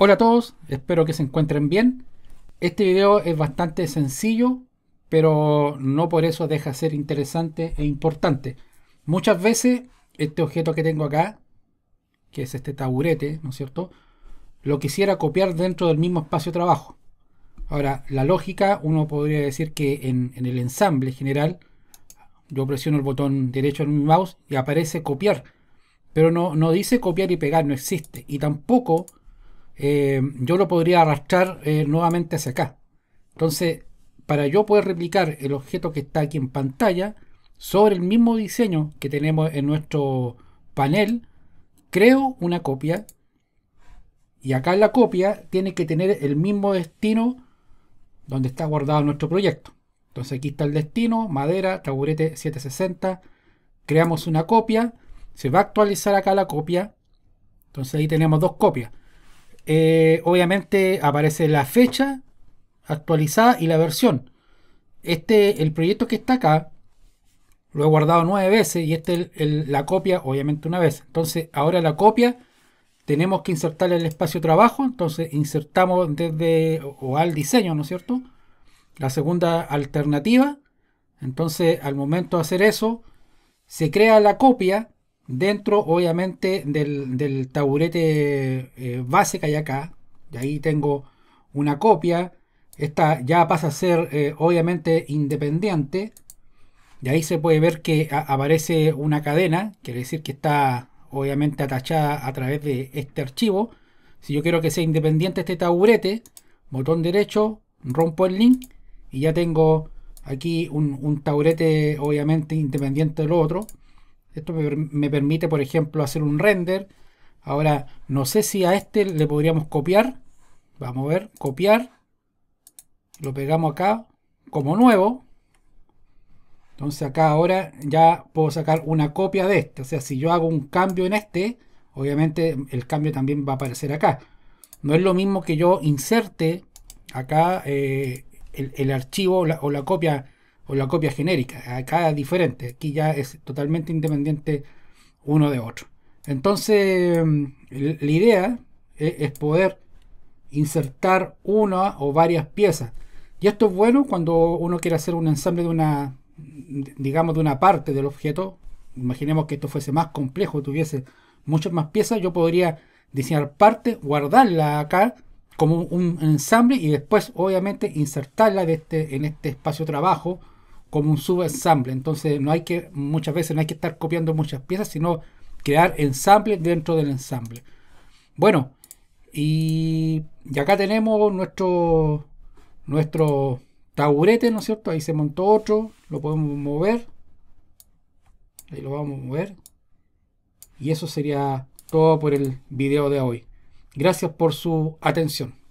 Hola a todos, espero que se encuentren bien. Este video es bastante sencillo, pero no por eso deja de ser interesante e importante. Muchas veces este objeto que tengo acá, que es este taburete, ¿no es cierto? Lo quisiera copiar dentro del mismo espacio de trabajo. Ahora, la lógica, uno podría decir que en, el ensamble general, yo presiono el botón derecho en mi mouse y aparece copiar. Pero no, no dice copiar y pegar, no existe. Y tampoco eh, yo lo podría arrastrar eh, nuevamente hacia acá. Entonces, para yo poder replicar el objeto que está aquí en pantalla sobre el mismo diseño que tenemos en nuestro panel, creo una copia y acá la copia tiene que tener el mismo destino donde está guardado nuestro proyecto. Entonces aquí está el destino, madera, taburete 760, creamos una copia, se va a actualizar acá la copia, entonces ahí tenemos dos copias. Eh, obviamente aparece la fecha actualizada y la versión. Este, el proyecto que está acá, lo he guardado nueve veces y este la copia, obviamente una vez. Entonces, ahora la copia tenemos que insertar el espacio trabajo. Entonces, insertamos desde o al diseño, ¿no es cierto? La segunda alternativa. Entonces, al momento de hacer eso, se crea la copia dentro obviamente del, taburete base que hay acá. Y ahí tengo una copia. Esta ya pasa a ser eh, obviamente independiente. De ahí se puede ver que aparece una cadena, quiere decir que está obviamente atachada a través de este archivo. Si yo quiero que sea independiente este taburete, botón derecho, rompo el link y ya tengo aquí un, un taburete obviamente independiente del otro. Esto me, permite, por ejemplo, hacer un render. Ahora, no sé si a este le podríamos copiar. Vamos a ver, copiar. Lo pegamos acá como nuevo. Entonces acá ahora ya puedo sacar una copia de este. O sea, si yo hago un cambio en este, obviamente el cambio también va a aparecer acá. No es lo mismo que yo inserte acá eh, el, archivo o la copia o la copia genérica. Acá es diferente, aquí ya es totalmente independiente uno de otro. Entonces, mm, la idea e-, es poder insertar una o varias piezas. Y esto es bueno cuando uno quiere hacer un ensamble de una, digamos, de una parte del objeto. Imaginemos que esto fuese más complejo, tuviese muchas más piezas, yo podría diseñar parte, guardarla acá como un ensamble y después obviamente insertarla de este, en este espacio trabajo como un subensamble. Entonces no hay que, muchas veces no hay que estar copiando muchas piezas, sino crear ensambles dentro del ensamble. Bueno, y, acá tenemos nuestro, nuestro taburete, ¿no es cierto? Ahí se montó otro, lo podemos mover. Ahí lo vamos a mover. Y eso sería todo por el video de hoy. Gracias por su atención.